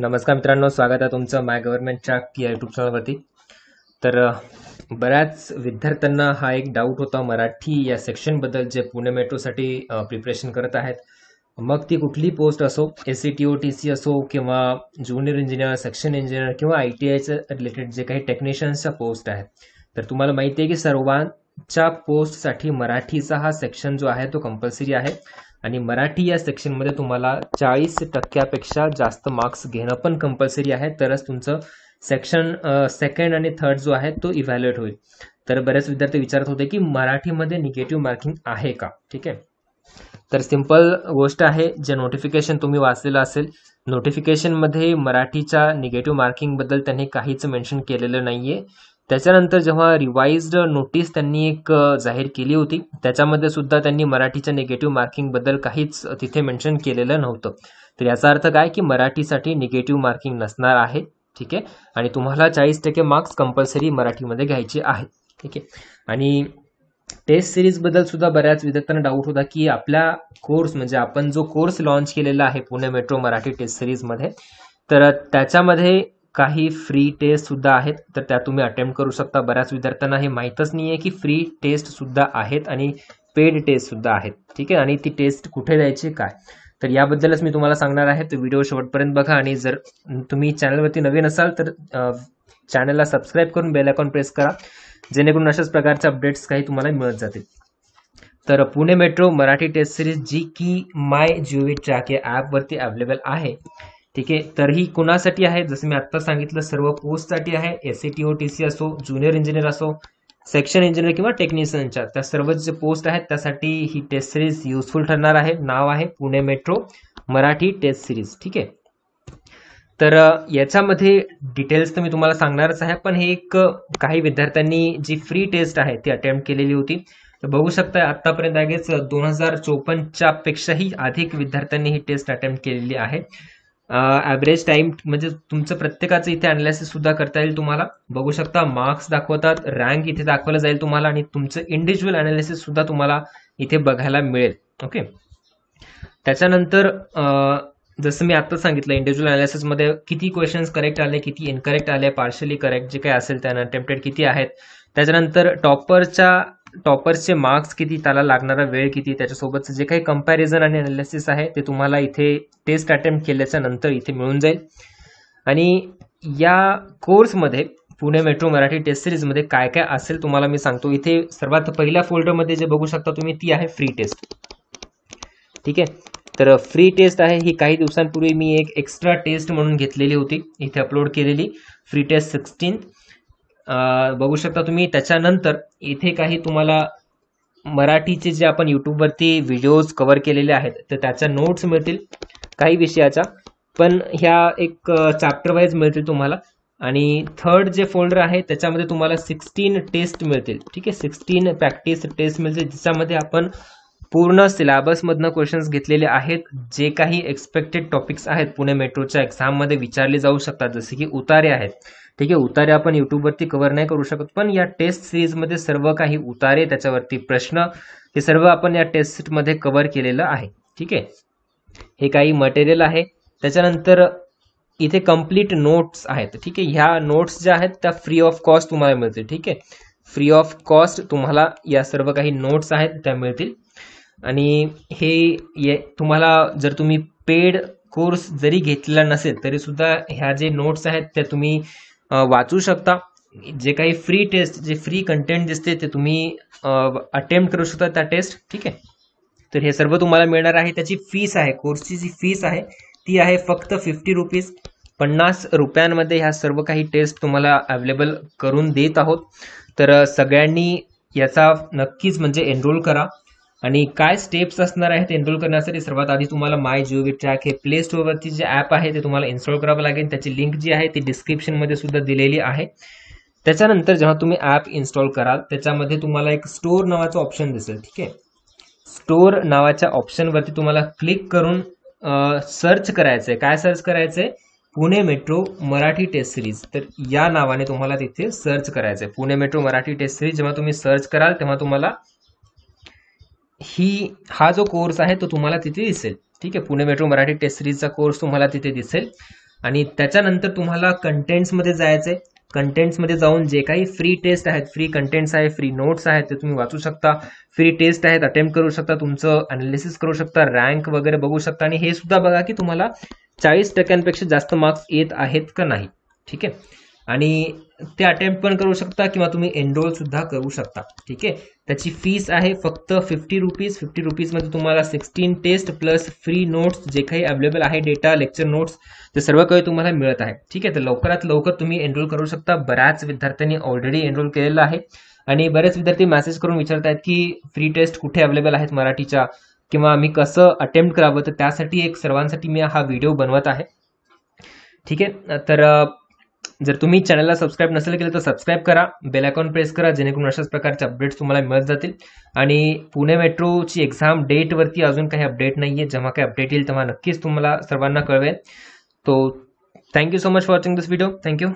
नमस्कार मित्रांनो स्वागत आहे तुमचं माय गव्हर्नमेंटच्या या यूट्यूब चॅनलवरती तर बऱ्याच विद्यार्थ्यांना हा एक डाऊट होता मराठी या सेक्शनबद्दल जे पुणे मेट्रोसाठी प्रिपरेशन करत आहेत मग ती कुठली पोस्ट असो S C T O T C असो किंवा ज्युनियर इंजिनियर सेक्शन इंजिनियर किंवा आय टी आयचं रिलेटेड जे काही टेक्निशियन्सच्या पोस्ट आहेत तर तुम्हाला माहिती आहे की सर्वांच्या पोस्टसाठी मराठीचा हा सेक्शन जो आहे तो कंपल्सरी आहे आणि मराठी या सेक्शनमध्ये तुम्हाला चाळीस टक्क्यापेक्षा जास्त मार्क्स घेणं पण कंपल्सरी आहे तरच तुमचं सेक्शन सेकंड आणि थर्ड जो आहे तो इव्हॅल्युएट होईल तर बरेच विद्यार्थी विचारत होते की मराठीमध्ये निगेटिव्ह मार्किंग आहे का ठीक आहे तर सिंपल गोष्ट आहे जे नोटिफिकेशन तुम्ही वाचलेलं असेल नोटिफिकेशनमध्ये मराठीच्या निगेटिव्ह मार्किंगबद्दल त्यांनी काहीच मेन्शन केलेलं नाहीये त्याच्यानंतर जेव्हा रिवाइज्ड नोटीस त्यांनी एक जाहीर केली होती त्याच्यामध्ये सुद्धा त्यांनी मराठीच्या निगेटिव्ह मार्किंगबद्दल काहीच तिथे मेन्शन केलेलं नव्हतं तर याचा अर्थ काय की मराठीसाठी निगेटिव्ह मार्किंग नसणार आहे ठीक आहे आणि तुम्हाला चाळीस टक्के मार्क्स कंपल्सरी मराठीमध्ये घ्यायचे आहेत ठीक आहे आणि टेस्ट बद्दल सुद्धा बऱ्याच विद्यार्थ्यांना डाऊट होता की आपल्या कोर्स म्हणजे आपण जो कोर्स लॉन्च केलेला आहे पुणे मेट्रो मराठी टेस्ट सिरीजमध्ये तर त्याच्यामध्ये काही फ्री टेस्ट सुद्धा आहेत तर त्या तुम्ही अटेम्प्ट करू शकता बऱ्याच विद्यार्थ्यांना हे माहीतच नाही आहे की फ्री टेस्ट सुद्धा आहेत आणि पेड टेस्ट सुद्धा आहेत ठीक आहे आणि ती टेस्ट कुठे द्यायची काय तर याबद्दलच मी तुम्हाला सांगणार आहे तर व्हिडिओ शेवटपर्यंत बघा आणि जर तुम्ही चॅनलवरती नवीन असाल तर चॅनलला सबस्क्राईब करून बेल आयकॉन प्रेस करा जेणेकरून अशाच प्रकारचे अपडेट्स काही तुम्हाला मिळत जातील तर Pune metro Marathi test series जी की माय जुई ट्रॅक या ॲपवरती अवेलेबल आहे ठीक आहे तर ही कुणासाठी आहे जसं मी आता सांगितलं सर्व पोस्टसाठी आहे S T O T C असो ज्युनियर इंजिनियर असो सेक्शन इंजिनियर किंवा टेक्निशियनच्या त्या सर्व जे पोस्ट आहेत त्यासाठी ही टेस्ट सिरीज युजफुल ठरणार आहे नाव आहे Pune metro Marathi test series ठीक आहे तर याच्यामध्ये डिटेल्स तर मी तुम्हाला सांगणारच आहे पण हे एक काही विद्यार्थ्यांनी जी फ्री टेस्ट आहे ती अटेम्प्ट केलेली होती तर बघू शकता आतापर्यंत आगेच दोन हजार चोपन्नच्या पेक्षाही अधिक विद्यार्थ्यांनी ही टेस्ट अटेम्प्ट केलेली आहे ॲव्हरेज टाईम म्हणजे तुमचं प्रत्येकाचं इथे अनालिसिस सुद्धा करता येईल तुम्हाला बघू शकता मार्क्स दाखवतात रँक इथे दाखवलं जाईल तुम्हाला आणि तुमचं इंडिव्हिज्युअल अनालिसिस सुद्धा तुम्हाला इथे बघायला मिळेल ओके त्याच्यानंतर जसं मी आता सांगितलं इंडिव्हिज्युअल अनालिसिसमध्ये किती क्वेश्चन्स करेक्ट आले किती इनकरेक्ट आले पार्शली करेक्ट जे काही असेल त्यांना अटेम्प्टेड किती आहेत त्याच्यानंतर टॉपरच्या टॉपर्सचे मार्क्स किती त्याला लागणारा वेळ किती त्याच्यासोबतचं जे काही कम्पॅरिझन आणि अनालिसिस आहे ते तुम्हाला इथे टेस्ट अटेम्प्ट केल्याच्या नंतर इथे मिळून जाईल आणि या कोर्समध्ये पुणे मेट्रो मराठी टेस्ट सिरीजमध्ये काय काय असेल तुम्हाला मी सांगतो इथे सर्वात पहिल्या फोल्डरमध्ये जे बघू शकता तुम्ही ती आहे फ्री टेस्ट ठीक आहे तर फ्री टेस्ट आहे ही काही दिवसांपूर्वी मी एक एक्स्ट्रा टेस्ट म्हणून घेतलेली होती इथे अपलोड केलेली फ्री टेस्ट सिक्स्टीन बघू शकता तुम्ही त्याच्यानंतर इथे काही तुम्हाला मराठीचे जे आपण युट्यूबवरती व्हिडिओज कव्हर केलेले आहेत तर त्याच्या नोट्स मिळतील काही विषयाच्या पण ह्या एक चॅप्टरवाईज मिळतील तुम्हाला आणि थर्ड जे फोल्डर आहे त्याच्यामध्ये तुम्हाला सिक्स्टीन टेस्ट मिळतील ठीक आहे सिक्स्टीन प्रॅक्टिस टेस्ट मिळतील ज्याच्यामध्ये आपण पूर्ण सिलेबसमधनं क्वेश्चन्स घेतलेले आहेत जे काही एक्सपेक्टेड टॉपिक्स आहेत पुणे मेट्रोच्या एक्झाममध्ये विचारले जाऊ शकतात जसे की उतारे आहेत ठीक आहे उतारे आपण युट्यूबवरती कव्हर नाही करू शकत पण या टेस्ट सिरीजमध्ये सर्व काही उतारे त्याच्यावरती प्रश्न हे सर्व आपण या टेस्टमध्ये कव्हर केलेलं आहे ठीक आहे हे काही मटेरियल आहे त्याच्यानंतर इथे कम्प्लीट नोट्स आहेत ठीक आहे ह्या नोट्स ज्या आहेत त्या फ्री ऑफ कॉस्ट तुम्हाला मिळतील ठीक आहे फ्री ऑफ कॉस्ट तुम्हाला या सर्व काही नोट्स आहेत त्या मिळतील आणि हे तुम्हाला जर तुम्ही पेड कोर्स जरी घेतलेला नसेल तरी सुद्धा ह्या जे नोट्स आहेत त्या तुम्ही वाचू शकता जे काही फ्री टेस्ट जे फ्री कंटेंट दिसते ते तुम्ही अटेम्प्ट करू शकता त्या टेस्ट ठीक आहे तर हे सर्व तुम्हाला मिळणार आहे त्याची फीस आहे कोर्सची जी फीस आहे ती आहे फक्त फिफ्टी रुपीज पन्नास रुपयांमध्ये ह्या सर्व काही टेस्ट तुम्हाला अवेलेबल करून देत आहोत तर सगळ्यांनी याचा नक्कीच म्हणजे एनरोल करा आणि काय स्टेप्स असणार आहेत ते करण्यासाठी सर्वात आधी तुम्हाला माय जिओवी ट्रॅक हे प्ले स्टोअरवरती जे ॲप आहे ते तुम्हाला इन्स्टॉल करावं लागेल त्याची लिंक जी आहे ती डिस्क्रिप्शनमध्ये सुद्धा दिलेली आहे त्याच्यानंतर जेव्हा तुम्ही ॲप इन्स्टॉल कराल त्याच्यामध्ये तुम्हाला एक स्टोअर नावाचं ऑप्शन दिसेल ठीक आहे स्टोअर नावाच्या ऑप्शनवरती तुम्हाला क्लिक करून सर्च करायचं आहे काय सर्च करायचं आहे Pune metro Marathi test series तर या नावाने तुम्हाला तिथे सर्च करायचं आहे Pune metro Marathi test series जेव्हा तुम्ही सर्च कराल तेव्हा तुम्हाला ही हा जो कोर्स आहे तो तुम्हाला तिथे दिसेल ठीक आहे पुणे मेट्रो मराठी टेस्ट सिरीजचा कोर्स तुम्हाला तिथे दिसेल आणि त्याच्यानंतर तुम्हाला कंटेंट्समध्ये जायचं आहे कंटेंट्समध्ये जाऊन जे काही फ्री टेस्ट आहेत फ्री कंटेंट्स आहे फ्री नोट्स आहेत ते तुम्ही वाचू शकता फ्री टेस्ट आहेत अटेम्प्ट करू शकता तुमचं अनालिसिस करू शकता रँक वगैरे बघू शकता आणि हे सुद्धा बघा की तुम्हाला चाळीस टक्क्यांपेक्षा जास्त मार्क्स येत आहेत का नाही ठीक आहे आणि ते अटेम्प्ट पण करू शकता किंवा तुम्ही एनरोल सुद्धा करू शकता ठीक आहे त्याची फीस आहे फक्त फिफ्टी रुपीज फिफ्टी रुपीजमध्ये तुम्हाला sixteen test plus free notes जे काही अवेलेबल आहे डेटा लेक्चर नोट्स ते सर्व काही तुम्हाला मिळत आहे ठीक आहे तर लवकरात लवकर तुम्ही एनरोल करू शकता बऱ्याच विद्यार्थ्यांनी ऑलरेडी एनरोल केलेलं आहे आणि बरेच विद्यार्थी मेसेज करून विचारत आहेत की फ्री टेस्ट कुठे अवेलेबल आहेत मराठीच्या किंवा मी कसं अटेम्प्ट करावं तर त्यासाठी एक सर्वांसाठी मी हा व्हिडिओ बनवत आहे ठीक आहे तर जर तुम्ही चॅनलला सबस्क्राईब नसेल केलं तर सबस्क्राईब करा बेल आयकॉन प्रेस करा जेणेकरून अशाच प्रकारचे अपडेट्स तुम्हाला मिळत जातील आणि पुणे मेट्रोची एक्झाम डेटवरती अजून काही अपडेट नाही आहे जेव्हा काही अपडेट येईल तेव्हा नक्कीच तुम्हाला सर्वांना कळवेल तो thank you so much watching this video thank you